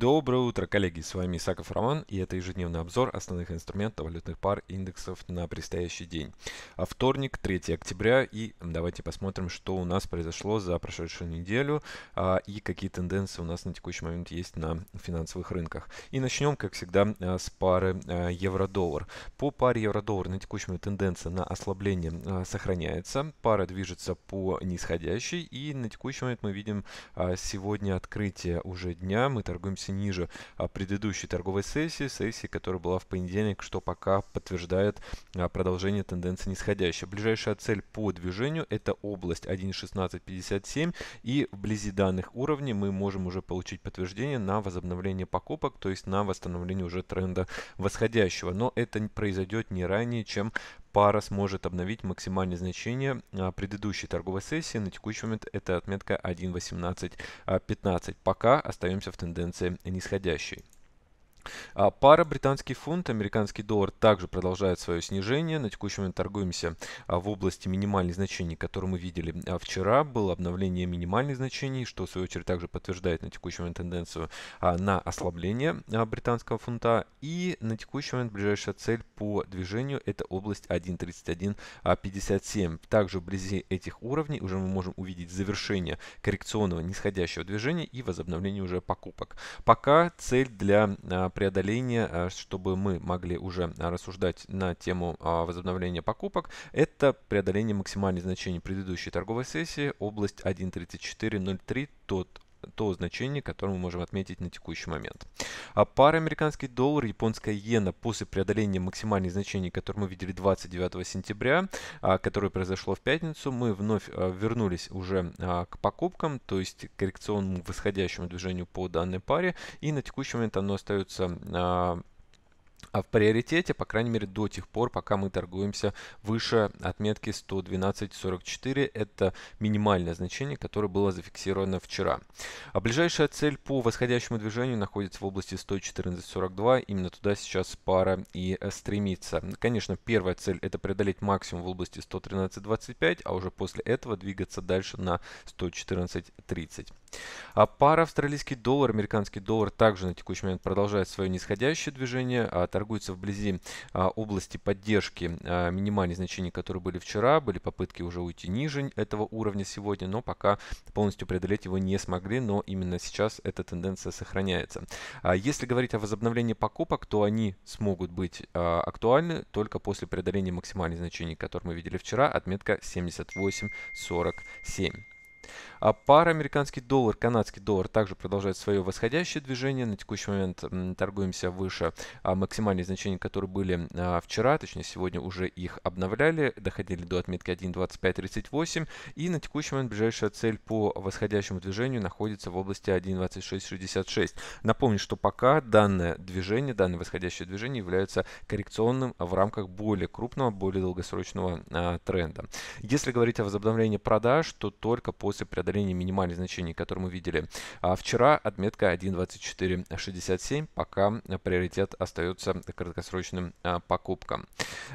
Доброе утро, коллеги! С вами Исаков Роман и это ежедневный обзор основных инструментов валютных пар индексов на предстоящий день. А вторник, 3 октября и давайте посмотрим, что у нас произошло за прошедшую неделю а, и какие тенденции у нас на текущий момент есть на финансовых рынках. И начнем, как всегда, а, с пары а, евро-доллар. По паре евро-доллар на текущий момент тенденция на ослабление сохраняется. Пара движется по нисходящей и на текущий момент мы видим сегодня открытие уже дня. Мы торгуемся градусе ниже а, предыдущей торговой сессии, сессии, которая была в понедельник, что пока подтверждает а, продолжение тенденции нисходящей. Ближайшая цель по движению это область 1.1657 и вблизи данных уровней мы можем уже получить подтверждение на возобновление покупок, то есть на восстановление уже тренда восходящего. Но это произойдет не ранее, чем пара сможет обновить максимальное значение а, предыдущей торговой сессии. На текущий момент это отметка 1.1815. А, Пока остаемся в тенденции нисходящей. А пара британский фунт, американский доллар также продолжает свое снижение. На текущий момент торгуемся а, в области минимальных значений, которые мы видели а, вчера. Было обновление минимальных значений, что в свою очередь также подтверждает на текущий момент тенденцию на ослабление британского фунта. И на текущий момент ближайшая цель по движению это область 1.3157. Также вблизи этих уровней уже мы можем увидеть завершение коррекционного нисходящего движения и возобновление уже покупок. Пока цель для преодоления, э, чтобы мы могли уже э, рассуждать на тему а, возобновления покупок, это преодоление максимальных значений предыдущей торговой сессии, область 1.3403, тот то значение, которое мы можем отметить на текущий момент. А пара американский доллар, японская иена после преодоления максимальных значений, которые мы видели 29 сентября, а, которое произошло в пятницу, мы вновь а, вернулись уже а, к покупкам, то есть коррекционному восходящему движению по данной паре. И на текущий момент оно остается а в приоритете, по крайней мере, до тех пор, пока мы торгуемся выше отметки 112.44. Это минимальное значение, которое было зафиксировано вчера. А ближайшая цель по восходящему движению находится в области 114.42. Именно туда сейчас пара и э, стремится. Конечно, первая цель это преодолеть максимум в области 113.25, а уже после этого двигаться дальше на 114.30. А пара австралийский доллар, американский доллар также на текущий момент продолжает свое нисходящее движение, а торгуется вблизи а, области поддержки а, минимальных значений, которые были вчера, были попытки уже уйти ниже этого уровня сегодня, но пока полностью преодолеть его не смогли, но именно сейчас эта тенденция сохраняется. А, если говорить о возобновлении покупок, то они смогут быть а, актуальны только после преодоления максимальных значений, которые мы видели вчера, отметка 78.47. А пара американский доллар, канадский доллар также продолжает свое восходящее движение. На текущий момент торгуемся выше а, максимальных значений, которые были а, вчера, точнее сегодня уже их обновляли, доходили до отметки 1.2538. И на текущий момент ближайшая цель по восходящему движению находится в области 1.2666. Напомню, что пока данное движение, данное восходящее движение является коррекционным в рамках более крупного, более долгосрочного а, тренда. Если говорить о возобновлении продаж, то только после преодоления преодоление минимальных значений, которые мы видели а вчера, отметка 1.2467, пока приоритет остается краткосрочным а, покупкам.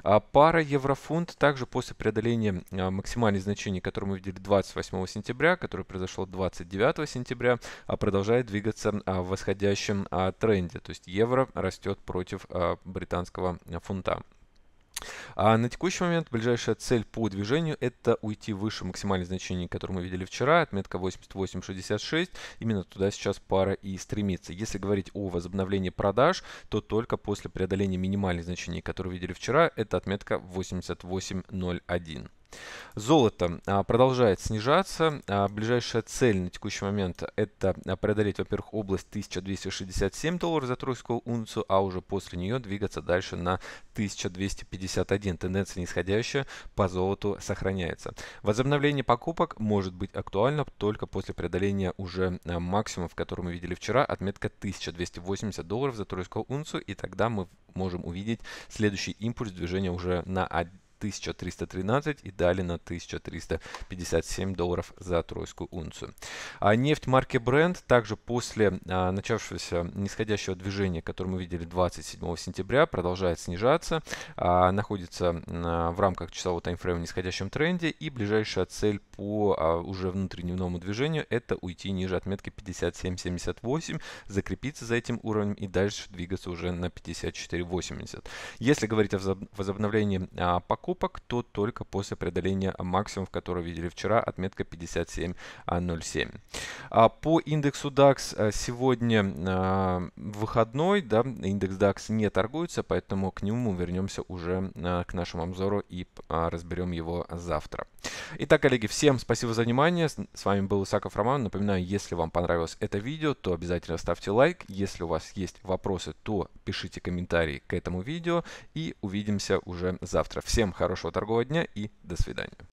А пара еврофунт также после преодоления а, максимальных значений, которые мы видели 28 сентября, которое произошло 29 сентября, продолжает двигаться в восходящем тренде. То есть евро растет против британского фунта. А на текущий момент ближайшая цель по движению – это уйти выше максимальных значений, которые мы видели вчера, отметка 88.66. Именно туда сейчас пара и стремится. Если говорить о возобновлении продаж, то только после преодоления минимальных значений, которые видели вчера, это отметка 88.01. Золото а, продолжает снижаться. А, ближайшая цель на текущий момент это а, преодолеть, во-первых, область 1267 долларов за тройскую унцию, а уже после нее двигаться дальше на 1251. Тенденция нисходящая по золоту сохраняется. Возобновление покупок может быть актуально только после преодоления уже максимумов, которые мы видели вчера, отметка 1280 долларов за тройскую унцию, и тогда мы можем увидеть следующий импульс движения уже на 1 1313 и дали на 1357 долларов за тройскую унцию. А нефть марки Brent также после а, начавшегося нисходящего движения, которое мы видели 27 сентября, продолжает снижаться, а, находится а, в рамках часового таймфрейма в нисходящем тренде и ближайшая цель по а, уже внутридневному движению это уйти ниже отметки 57.78, закрепиться за этим уровнем и дальше двигаться уже на 54.80. Если говорить о возобновлении а, покупки, покупок, то только после преодоления максимумов, которые видели вчера, отметка 57.07. А по индексу DAX э, сегодня а, выходной, да, индекс DAX не торгуется, поэтому к нему вернемся уже а, к нашему обзору и а, разберем его завтра. Итак, коллеги, всем спасибо за внимание. С вами был Исаков Роман. Напоминаю, если вам понравилось это видео, то обязательно ставьте лайк. Если у вас есть вопросы, то пишите комментарии к этому видео. И увидимся уже завтра. Всем хорошего торгового дня и до свидания.